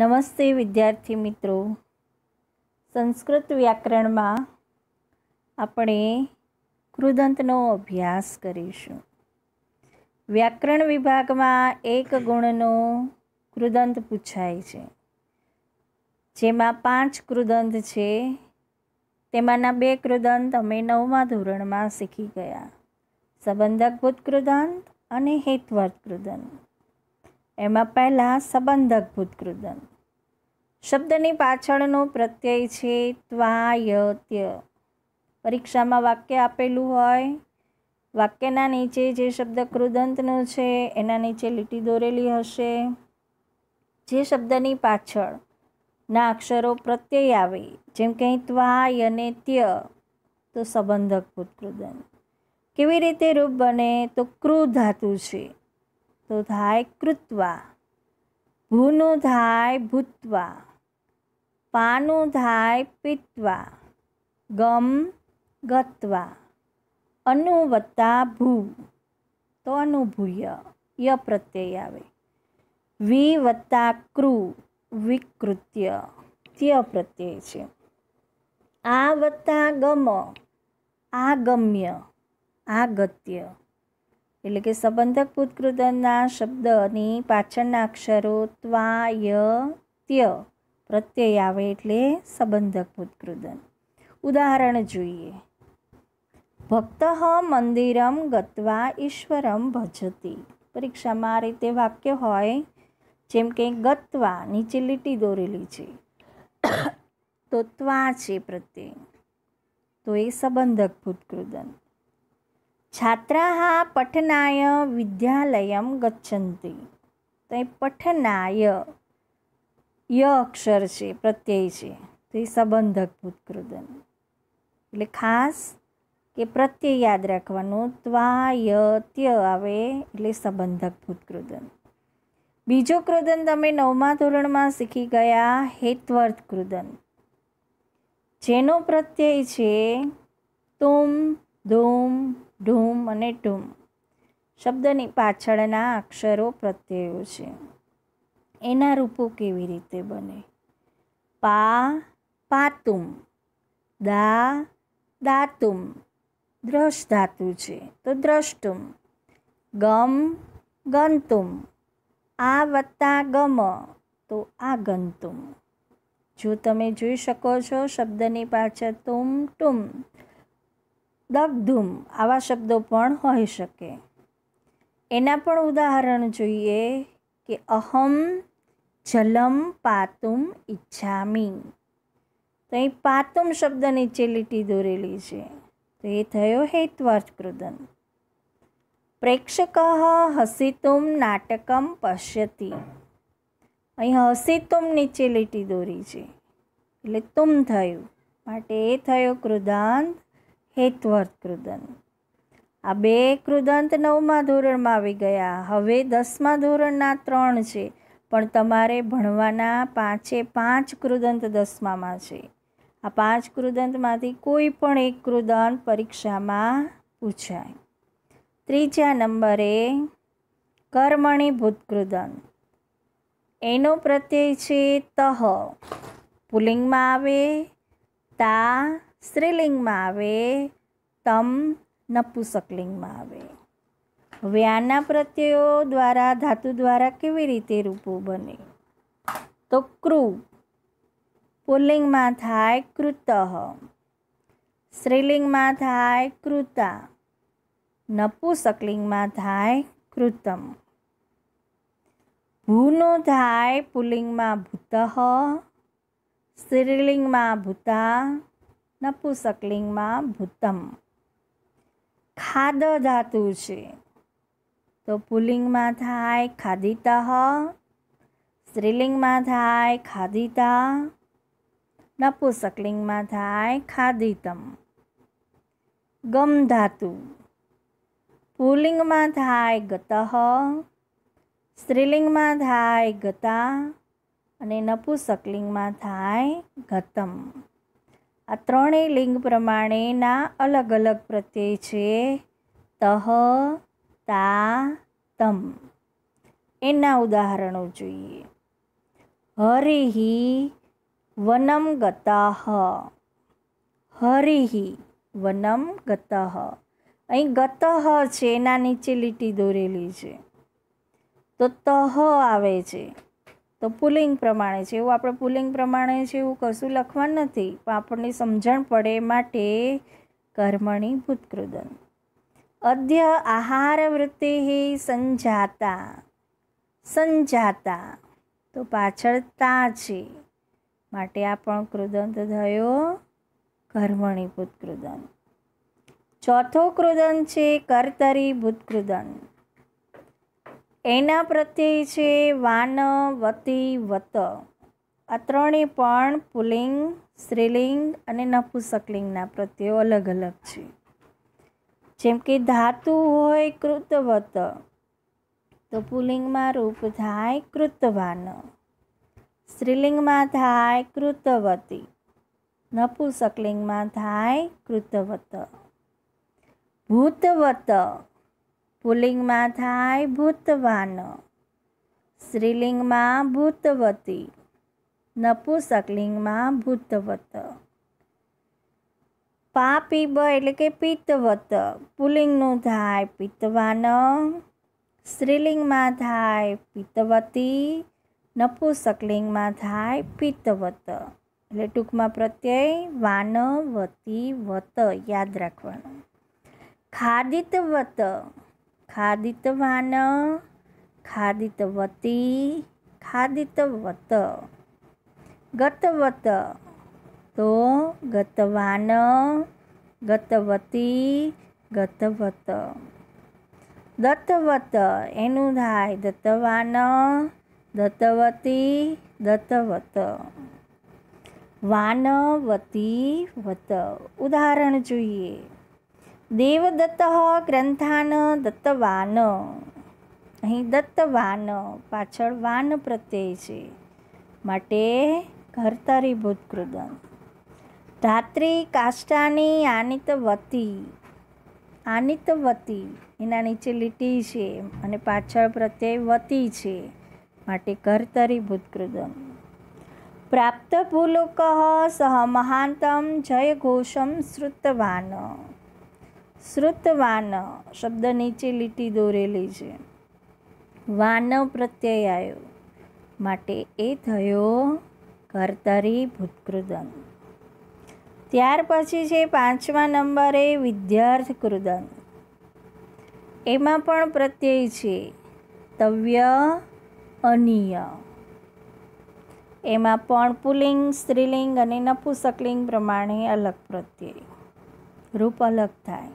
નમસ્તે વિદ્યાર્થી મિત્રો સંસ્કૃત વ્યાકરણમાં આપણે કૃદંતનો અભ્યાસ કરીશું વ્યાકરણ વિભાગમાં એક ગુણનો કૃદંત પૂછાય છે જેમાં પાંચ કૃદંત છે તેમાંના બે કૃદંત અમે નવમા ધોરણમાં શીખી ગયા સંબંધકભૂત કૃદંત અને હેતવર્ત કૃદંત એમાં પહેલાં સંબંધક ભૂતકૃદંત શબ્દની પાછળનો પ્રત્યય છે ત્વાયત્ય પરીક્ષામાં વાક્ય આપેલું હોય વાક્યના નીચે જે શબ્દ કૃદંતનો છે એના નીચે લીટી દોરેલી હશે જે શબ્દની પાછળ ના અક્ષરો પ્રત્યય આવે જેમ કે અહીં ત્વાય અને ત્ય તો સંબંધક ભૂતકૃદંત કેવી રીતે રૂપ બને તો ક્રુ ધાતુ છે તો થાય કૃત્વા ભૂનું થાય ભૂત્વા પાનું થાય પીતવા ગમ ગતવા અનુવત્તા ભૂ તો અનુભૂય ય પ્રત્યય આવે વી વત્તા કૃ વિકૃત્ય ત્ય પ્રત્યય છે આ વત્તા ગમ આગમ્ય આગત્ય એટલે કે સંબંધક ભૂતકૃતના શબ્દની પાછળના અક્ષરો ત્વા ય ત્ય પ્રત્યય આવે એટલે સંબંધક ભૂતકૃદન ઉદાહરણ જોઈએ ભક્ત મંદિરમ ગત્વા ઈશ્વરમ ભજતી પરીક્ષામાં આ રીતે વાક્ય હોય જેમ કે ગત્વા નીચે લીટી દોરેલી છે તો ત્વા છે પ્રત્યય તો એ સંબંધક ભૂતકૃદન छात्राः પઠનાય विद्यालयं गच्छन्ति તો એ પઠનાય ય અક્ષર છે પ્રત્યય છે તો એ સંબંધક ભૂતકૃદન એટલે ખાસ કે પ્રત્યય યાદ રાખવાનું ત્વાય ત્ય આવે એટલે સંબંધક ભૂતકૃદન બીજો કૃદન તમે નવમા ધોરણમાં શીખી ગયા હેતવર્થ કૃદન જેનો પ્રત્યય છે તુમ ધૂમ ઢૂમ અને ઢૂમ શબ્દની પાછળના અક્ષરો પ્રત્યયો છે એના રૂપો કેવી રીતે બને પા પાતુમ દા દાતુમ દ્રશ ધાતુ છે તો દ્રષ્ટુમ ગમ ગંતુમ આ વત્તા ગમ તો આ ગંતુમ જો તમે જોઈ શકો છો શબ્દની પાછળ તુમ ટુમ દબધૂમ આવા શબ્દો પણ હોઈ શકે એના પણ ઉદાહરણ જોઈએ કે અહમ જલમ પાતુમ ઈચ્છામી તો અહીં પાતુમ શબ્દ નીચે લીટી દોરેલી છે તો એ થયો હેત્વાર્થ કૃદન પ્રેક્ષક હસિતુમ નાટકમ પશ્યતી અહીં હસિતુમ નીચે લીટી દોરી છે એટલે તુમ થયું માટે એ થયો કૃદાંત હેતવર્ત કૃદંત આ બે કૃદંત નવમા ધોરણમાં આવી ગયા હવે દસમા ધોરણના ત્રણ છે પણ તમારે ભણવાના પાંચે પાંચ કૃદંત દસમામાં છે આ પાંચ કૃદંતમાંથી કોઈ પણ એક કૃદંત પરીક્ષામાં પૂછાય ત્રીજા નંબરે કર્મણી ભૂતકૃદંત એનો પ્રત્યય છે તહ પુલિંગમાં આવે તા સ્ત્રીલિંગમાં આવે તમ નપુસકલિંગમાં આવે હવે આના પ્રત્યયો દ્વારા ધાતુ દ્વારા કેવી રીતે રૂપો બને તો કૃ પુલ્લિંગમાં થાય કૃત સ્ત્રીલિંગમાં થાય કૃતા નપુસકલિંગમાં થાય કૃતમ ભૂનો થાય પુલિંગમાં ભૂત સ્ત્રીલિંગમાં ભૂતા નપુસકલિંગમાં ભૂતમ ખાદ ધાતુ છે તો પુલિંગમાં થાય ખાદિતા સ્ત્રીલિંગમાં થાય ખાદિતા નપુસકલિંગમાં થાય ખાદિતમ ગમ ધાતુ પુલિંગમાં થાય ગત સ્ત્રીલિંગમાં થાય ગતા અને નપુસકલિંગમાં થાય ગતમ આ ત્રણેય લિંગ પ્રમાણેના અલગ અલગ પ્રત્યય છે તહ તા તમ એના ઉદાહરણો જોઈએ હરિહિ વનમ ગતાહ હરિહિ વનમ ગતઃ અહીં ગતઃ છે એના નીચે લીટી દોરેલી છે તો તહ આવે છે તો પુલિંગ પ્રમાણે છે એવું આપણે પુલિંગ પ્રમાણે છે એવું કશું લખવા નથી પણ આપણને સમજણ પડે માટે કર્મણી ભૂતકૃદન અદ્ય આહાર વૃત્તિ સંજાતા સંજાતા તો પાછળ તા છે માટે આ પણ કૃદંત થયો કર્મણી ભૂતકૃદન ચોથો કૃદન છે કર્તરી ભૂતકૃદન એના પ્રત્યય છે વાન વતી વત આ ત્રણેય પણ પુલિંગ સ્ત્રીલિંગ અને નપુસકલિંગના પ્રત્યે અલગ અલગ છે જેમ કે ધાતુ હોય કૃતવત તો પુલિંગમાં રૂપ થાય કૃતવાન સ્ત્રીલિંગમાં થાય કૃતવતી નપુસકલિંગમાં થાય કૃતવત ભૂતવત પુલિંગમાં થાય ભૂતવાન સ્ત્રીલિંગમાં ભૂતવતી નપુસકલિંગમાં ભૂતવત પાપીબ એટલે કે પિત્તવત પુલિંગનું થાય પિત્તવાન સ્ત્રીલિંગમાં થાય પિત્તવતી નપુસકલિંગમાં થાય પિત્તવત એટલે ટૂંકમાં પ્રત્યય વાનવતી વત યાદ રાખવાનું ખાદિતવત ખાદિતવાન ખાદિતવતી ખાદિતવત ગતવત તો ગતવાન ગતવતી ગતવત દત્તવત એનું થાય દત્તવાન દત્તવતી દત્તવત વાનવતી વત ઉદાહરણ જોઈએ દેવદત્ત ગ્રંથાન દત્તવાન અહીં દત્તવાન પાછળ વાન પ્રત્યય છે માટે ઘરતરી ભૂતકૃદન કૃદન ધાત્રી કાષ્ટાની આનિતવતી આનિતવતી એના નીચે લીટી છે અને પાછળ પ્રત્યય વતી છે માટે કરતરી ભૂતકૃદન પ્રાપ્ત ભૂલુકહ સહ મહાંતમ જય ઘોષમ શ્રુતવાન શ્રુતવાન શબ્દ નીચે લીટી દોરેલી છે વાનવ પ્રત્યય આવ્યો માટે એ થયો કર્તરી ભૂતકૃદન ત્યાર પછી છે પાંચમા નંબરે વિદ્યાર્થ કૃદન એમાં પણ પ્રત્યય છે તવ્ય અનિય એમાં પણ પુલિંગ સ્ત્રીલિંગ અને નપુસકલિંગ પ્રમાણે અલગ પ્રત્યય રૂપ અલગ થાય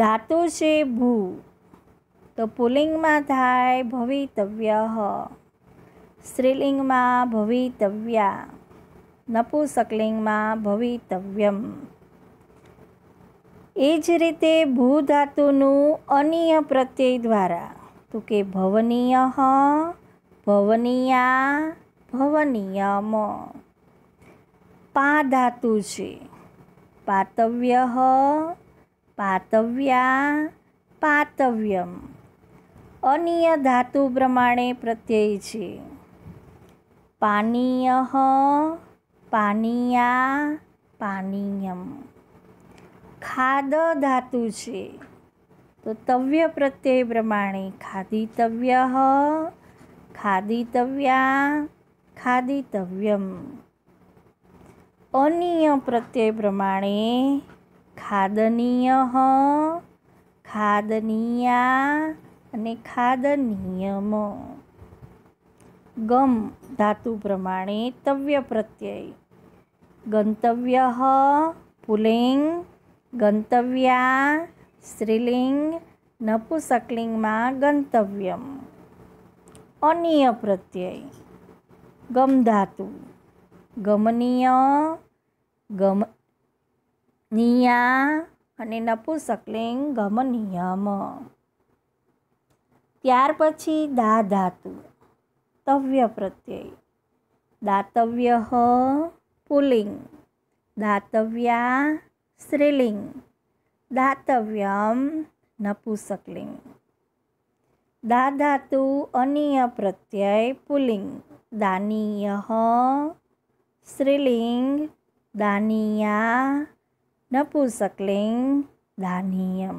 ધાતુ છે ભૂ તો પુલિંગમાં થાય ભવિતવ્ય સ્ત્રીલિંગમાં ભવિતવ્યા નપુસકલિંગમાં ભવિતવ્યમ એ જ રીતે ભૂ ધાતુનું અનિય પ્રત્યય દ્વારા તો કે ભવનીય ભવનીયા ભવનીયમ પા ધાતુ છે પાતવ્ય પાતવ્યા પાતવ્યમ અનિય ધાતુ પ્રમાણે પ્રત્યય છે પાનીય પાનીયા પાનીયમ ખાદ ધાતુ છે તો તવ્ય પ્રત્યય પ્રમાણે ખાદિતવ્ય ખાદિતવ્યા ખાદિતવ્યમ અનિય પ્રત્યય પ્રમાણે ખાદનીયઃ ખાદનીયા અને ખાદનીયમ ગમ ધાતુ પ્રમાણે તવ્ય પ્રત્યય ગંતવ્ય પુલિંગ ગંતવ્યા સ્ત્રીલિંગ નપુસકલિંગમાં ગંતવ્યમ અનિય પ્રત્યય ગમ ધાતુ ગમનીય ગમ નિયા અને નપુસકલિંગ ગમ નિયમ ત્યાર પછી દા ધાતુ તવ્ય પ્રત્યય દાતવ્ય પુલિંગ દાતવ્યા સ્ત્રીલિંગ દાતવ્યમ નપુસકલિંગ દા ધાતુ અનિય પ્રત્યય પુલિંગ દાનિય સ્ત્રીલિંગ દાનિયા નપુસકલિંગ દાનિયમ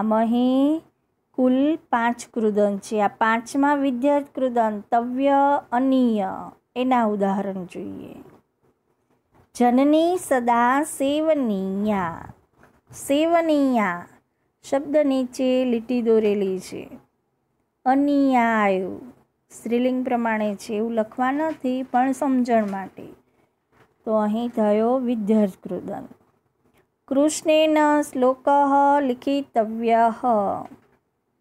આમ અહીં કુલ પાંચ કૃદન છે આ પાંચમાં વિદ્યાર્થ કૃદન તવ્ય અનિય એના ઉદાહરણ જોઈએ જનની સદા સેવનીયા સેવનીયા શબ્દ નીચે લીટી દોરેલી છે અનિયા આવ્યું સ્ત્રીલિંગ પ્રમાણે છે એવું લખવા નથી પણ સમજણ માટે તો અહીં થયો વિદ્યાર્થકૃદન કૃષ્ણેના શ્લોક લિખિતવ્ય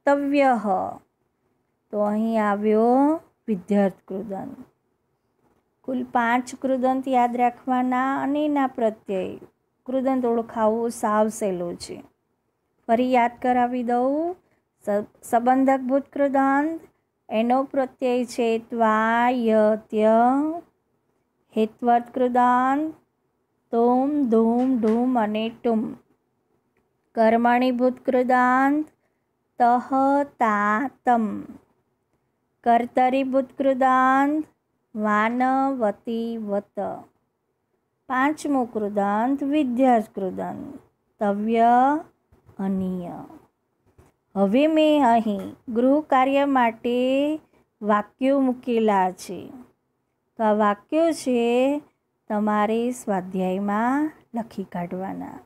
તવ્ય તો અહીં આવ્યો વિદ્યાર્થકૃદન કુલ પાંચ કૃદંત યાદ રાખવાના અને એના પ્રત્યય કૃદંત ઓળખાવવું સાવ સહેલું છે ફરી યાદ કરાવી દઉં સંબંધક ભૂત કૃદંત એનો પ્રત્યય છે ત્વાયત્ય હેતવત કૃદાન તોમ ધૂમ ધૂમ અને ટુમ કર્મણીભૂત કૃદાંત તહ તા તમ કર્તરીભૂત કૃદાંત વાનવતી વત પાંચમો કૃદાંત વિદ્યાર્થ કૃદાંત તવ્ય અનિય હવે મેં અહીં ગૃહ કાર્ય માટે વાક્યો મૂકેલા છે તો આ વાક્યો છે તમારે સ્વાધ્યાયમાં લખી કાઢવાના